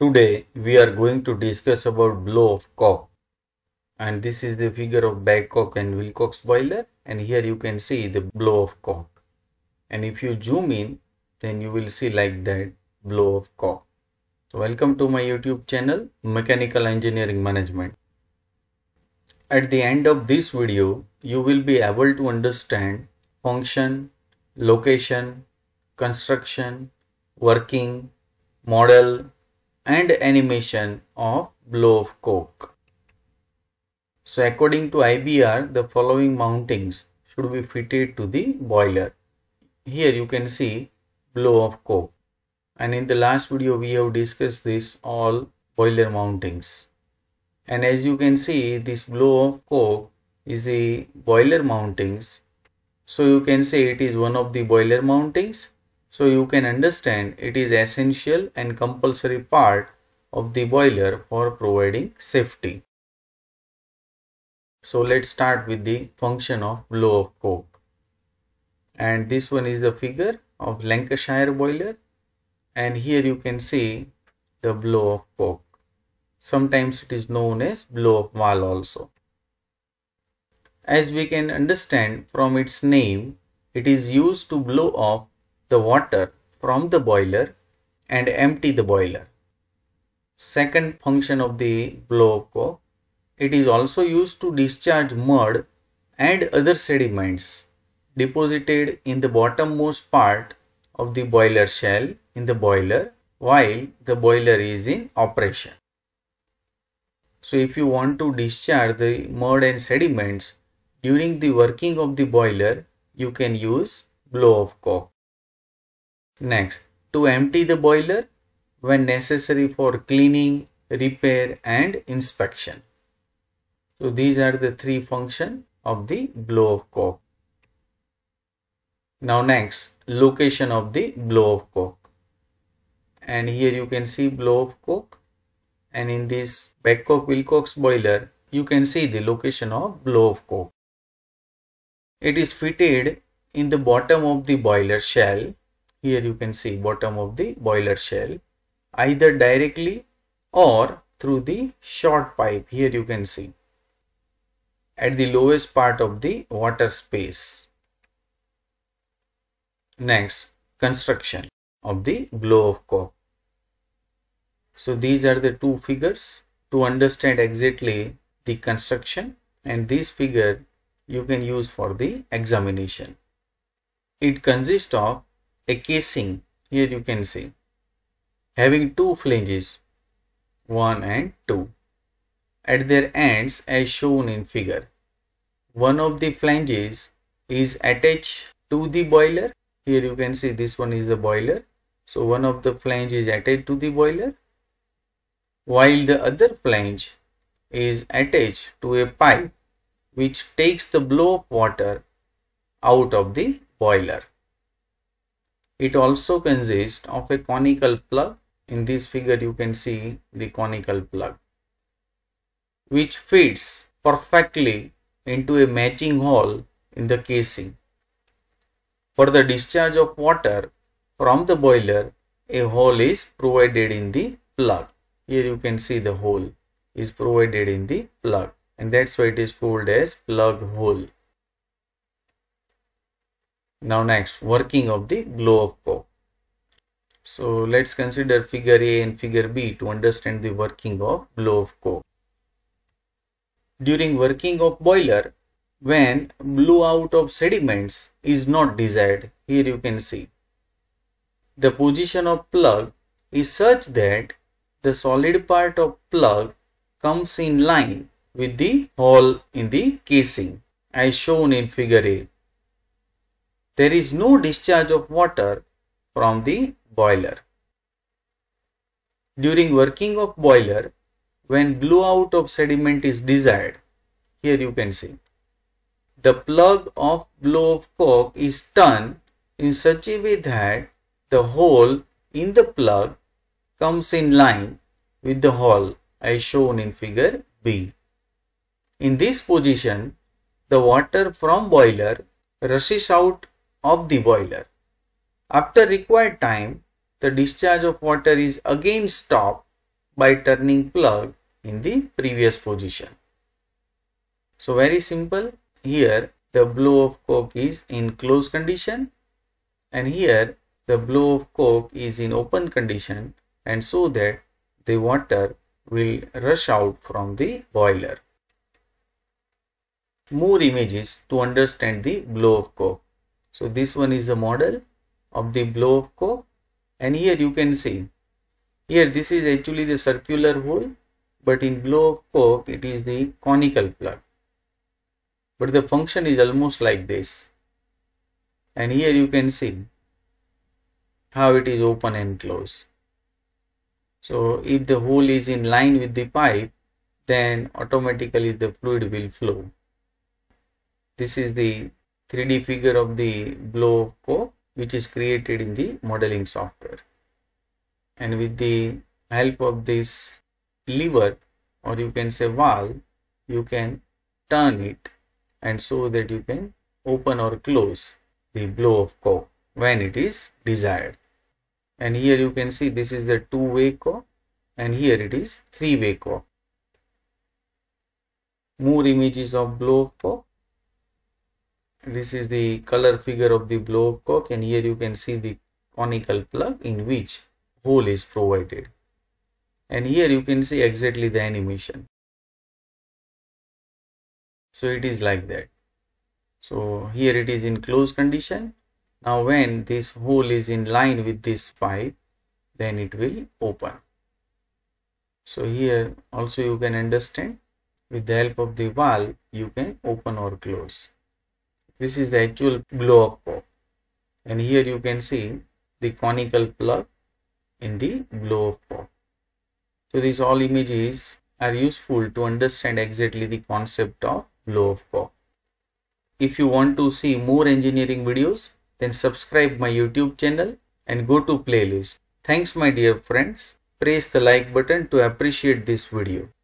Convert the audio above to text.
Today we are going to discuss about blow of cock and this is the figure of Babcock and Wilcox boiler and here you can see the blow of cock and if you zoom in then you will see like that blow of cock. So welcome to my YouTube channel Mechanical Engineering Management. At the end of this video you will be able to understand function, location, construction, working, model and animation of blow of coke. So according to IBR, the following mountings should be fitted to the boiler. Here you can see blow of coke, and in the last video we have discussed this all boiler mountings. And as you can see this blow of coke is the boiler mountings. So you can say it is one of the boiler mountings so you can understand it is essential and compulsory part of the boiler for providing safety. So let's start with the function of blow of coke. And this one is a figure of Lancashire boiler. And here you can see the blow of coke. Sometimes it is known as blow of wall also. As we can understand from its name, it is used to blow off the water from the boiler and empty the boiler. Second function of the coke, it is also used to discharge mud and other sediments deposited in the bottommost part of the boiler shell in the boiler while the boiler is in operation. So if you want to discharge the mud and sediments during the working of the boiler, you can use blow of coke. Next, to empty the boiler when necessary for cleaning, repair and inspection. So these are the three functions of the blow of coke. Now next, location of the blow of coke. And here you can see blow of coke. And in this of Wilcox boiler, you can see the location of blow of coke. It is fitted in the bottom of the boiler shell here you can see bottom of the boiler shell either directly or through the short pipe here you can see at the lowest part of the water space. Next construction of the glow of cork. So these are the two figures to understand exactly the construction and this figure you can use for the examination. It consists of a casing here you can see having two flanges 1 and 2 at their ends as shown in figure. One of the flanges is attached to the boiler. Here you can see this one is the boiler. So one of the flange is attached to the boiler while the other flange is attached to a pipe which takes the blow of water out of the boiler. It also consists of a conical plug. In this figure you can see the conical plug which fits perfectly into a matching hole in the casing. For the discharge of water from the boiler, a hole is provided in the plug. Here you can see the hole is provided in the plug and that's why it is called as plug hole. Now next, working of the glow of coke. So let's consider figure A and figure B to understand the working of glow of coke. During working of boiler, when blow out of sediments is not desired, here you can see. The position of plug is such that the solid part of plug comes in line with the hole in the casing as shown in figure A there is no discharge of water from the boiler. During working of boiler, when blowout of sediment is desired, here you can see, the plug of blow of cork is turned in such a way that the hole in the plug comes in line with the hole as shown in figure B. In this position, the water from boiler rushes out of the boiler. After required time, the discharge of water is again stopped by turning plug in the previous position. So very simple, here the blow of coke is in closed condition and here the blow of coke is in open condition and so that the water will rush out from the boiler. More images to understand the blow of coke. So this one is the model of the blow of cove and here you can see here this is actually the circular hole but in blow of cove it is the conical plug but the function is almost like this and here you can see how it is open and closed. So if the hole is in line with the pipe then automatically the fluid will flow. This is the 3D figure of the globe which is created in the modeling software. And with the help of this lever or you can say valve, you can turn it and so that you can open or close the blow of co when it is desired. And here you can see this is the two-way co and here it is three-way co. More images of blow of co this is the color figure of the blow cock, and here you can see the conical plug in which hole is provided and here you can see exactly the animation so it is like that so here it is in closed condition now when this hole is in line with this pipe then it will open so here also you can understand with the help of the valve you can open or close this is the actual blow up pop and here you can see the conical plug in the blow up pop so these all images are useful to understand exactly the concept of blow up pop if you want to see more engineering videos then subscribe my youtube channel and go to playlist thanks my dear friends press the like button to appreciate this video